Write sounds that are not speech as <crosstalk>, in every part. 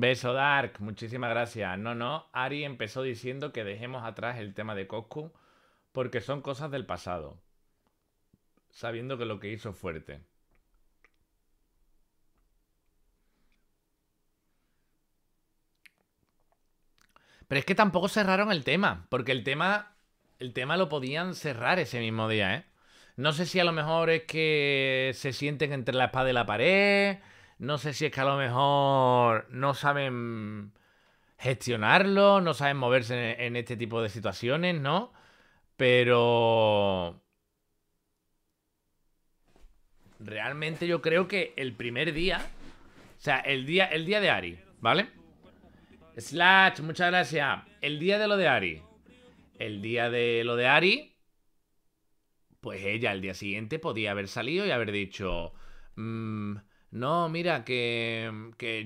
beso, Dark. Muchísimas gracias. No, no. Ari empezó diciendo que dejemos atrás el tema de Coscu porque son cosas del pasado. Sabiendo que lo que hizo fuerte. Pero es que tampoco cerraron el tema, porque el tema, el tema lo podían cerrar ese mismo día, ¿eh? No sé si a lo mejor es que se sienten entre la espada y la pared, no sé si es que a lo mejor no saben gestionarlo, no saben moverse en, este tipo de situaciones, ¿no? Pero... Realmente yo creo que el primer día, o sea, el día, el día de Ari, ¿vale? Slash, muchas gracias. El día de lo de Ari. El día de lo de Ari, pues ella al el día siguiente podía haber salido y haber dicho... Mm, no, mira, que,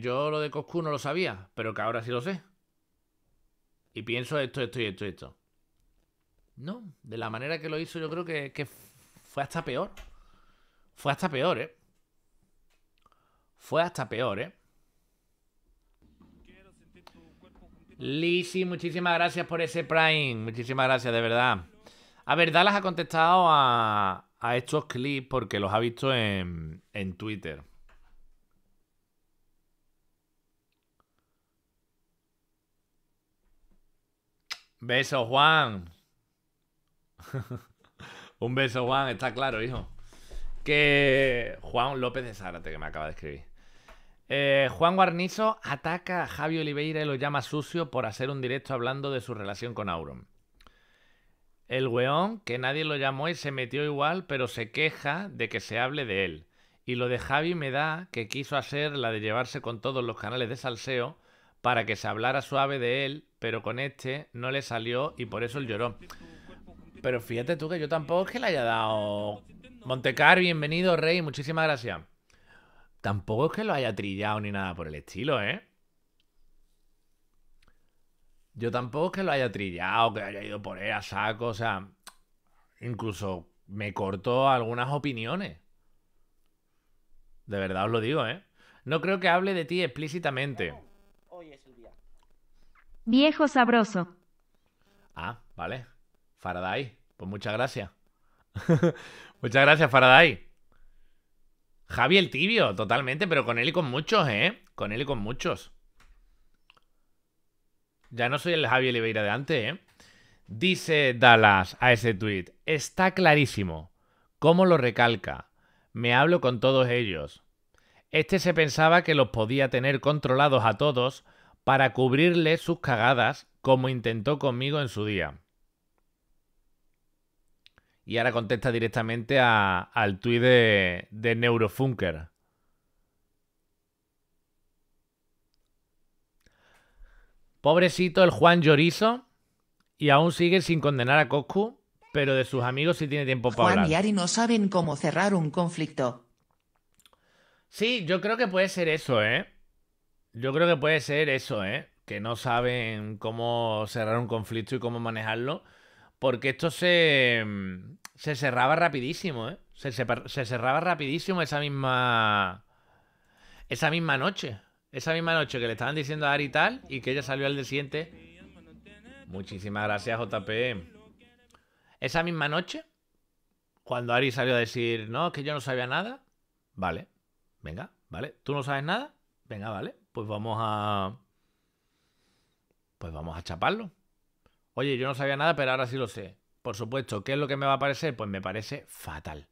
yo lo de Coscu no lo sabía, pero que ahora sí lo sé. Y pienso esto, esto y esto y esto. No, de la manera que lo hizo yo creo que, fue hasta peor. Fue hasta peor, ¿eh? Fue hasta peor, ¿eh? Lisi, muchísimas gracias por ese Prime. Muchísimas gracias, de verdad. A ver, Dallas ha contestado a, a estos clips porque los ha visto en, en Twitter. Beso, Juan. <laughs> Un beso, Juan, está claro, hijo. Que Juan López de Zárate, que me acaba de escribir. Eh, Juan Guarnizo ataca a Javi Oliveira y lo llama sucio por hacer un directo hablando de su relación con Auron. El weón, que nadie lo llamó y se metió igual, pero se queja de que se hable de él. Y lo de Javi me da que quiso hacer la de llevarse con todos los canales de salseo para que se hablara suave de él, pero con este no le salió y por eso él lloró. Pero fíjate tú que yo tampoco es que le haya dado... Montecar, bienvenido, Rey, muchísimas gracias. Tampoco es que lo haya trillado ni nada por el estilo, ¿eh? Yo tampoco es que lo haya trillado, que haya ido por él a saco, o sea... Incluso me cortó algunas opiniones. De verdad os lo digo, ¿eh? No creo que hable de ti explícitamente. Viejo sabroso. Ah, vale. Faraday, pues muchas gracias. <laughs> muchas gracias, Faraday. Javier tibio, totalmente, pero con él y con muchos, ¿eh? Con él y con muchos. Ya no soy el javier Oliveira de antes, ¿eh? Dice Dallas a ese tweet, está clarísimo. ¿Cómo lo recalca? Me hablo con todos ellos. Este se pensaba que los podía tener controlados a todos, para cubrirle sus cagadas como intentó conmigo en su día. Y ahora contesta directamente al tuit de, Neurofunker. Pobrecito el Juan Llorizo y aún sigue sin condenar a Coscu, pero de sus amigos sí tiene tiempo para Juan y Ari no saben cómo cerrar un conflicto. Sí, yo creo que puede ser eso, ¿eh? Yo creo que puede ser eso, ¿eh? Que no saben cómo cerrar un conflicto y cómo manejarlo. Porque esto se, mm, cerraba rapidísimo, ¿eh? Se, cerraba rapidísimo esa misma. Esa misma noche. Esa misma noche que le estaban diciendo a Ari tal y que ella salió al desiente siguiente. Muchísimas gracias, JP. Esa misma noche, cuando Ari salió a decir, no, es que yo no sabía nada. Vale, venga, vale. ¿Tú no sabes nada? Venga, vale pues vamos a. Pues vamos a chaparlo. Oye, yo no sabía nada, pero ahora sí lo sé. Por supuesto, ¿qué es lo que me va a parecer? Pues me parece fatal.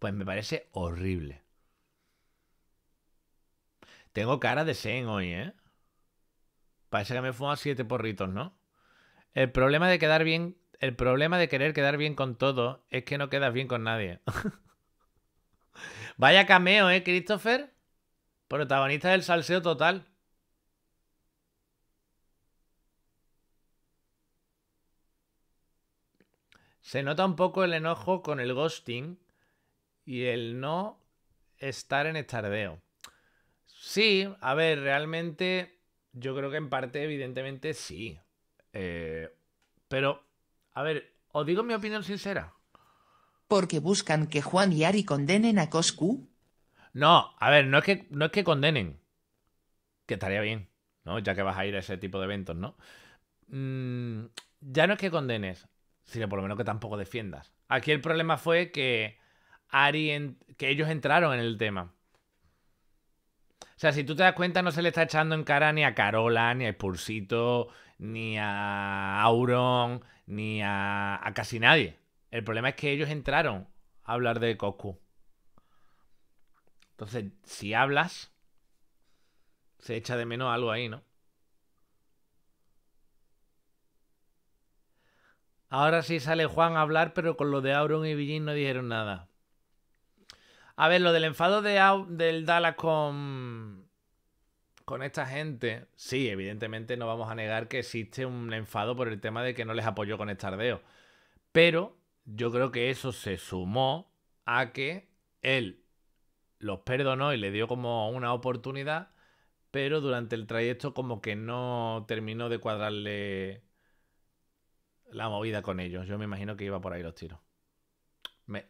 Pues me parece horrible. Tengo cara de Zen hoy, ¿eh? Parece que me he fumado siete porritos, ¿no? El problema de quedar bien. El problema de querer quedar bien con todo es que no quedas bien con nadie. <laughs> Vaya cameo, ¿eh, Christopher? Protagonista del salseo total. Se nota un poco el enojo con el ghosting y el no estar en estardeo. Sí, a ver, realmente yo creo que en parte evidentemente sí. Eh, pero, a ver, os digo mi opinión sincera. Porque buscan que Juan y Ari condenen a Coscu. No, a ver, no es que, no es que condenen. Que estaría bien, ¿no? Ya que vas a ir a ese tipo de eventos, ¿no? Mm, ya no es que condenes, sino por lo menos que tampoco defiendas. Aquí el problema fue que Ari, que ellos entraron en el tema. O sea, si tú te das cuenta, no se le está echando en cara ni a Carola, ni a Expulsito, ni a Auron, ni a, a casi nadie. El problema es que ellos entraron a hablar de Coscu. Entonces, si hablas, se echa de menos algo ahí, ¿no? Ahora sí sale Juan a hablar, pero con lo de Auron y Villín no dijeron nada. A ver, lo del enfado del Dallas con, con esta gente, sí, evidentemente no vamos a negar que existe un enfado por el tema de que no les apoyó con tardeo, Pero yo creo que eso se sumó a que él los perdonó y le dio como una oportunidad, pero durante el trayecto como que no terminó de cuadrarle la movida con ellos. Yo me imagino que iba por ahí los tiros.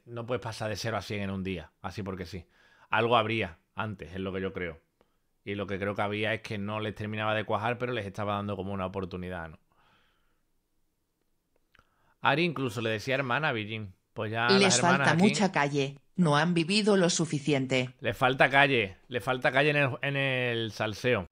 no puedes pasar de 0 a 100 en un día, así porque sí. Algo habría antes, es lo que yo creo. Y lo que creo que había es que no les terminaba de cuajar, pero les estaba dando como una oportunidad, Ari incluso le decía hermana a pues les falta mucha calle. No han vivido lo suficiente. Le falta calle. Le falta calle en el salseo.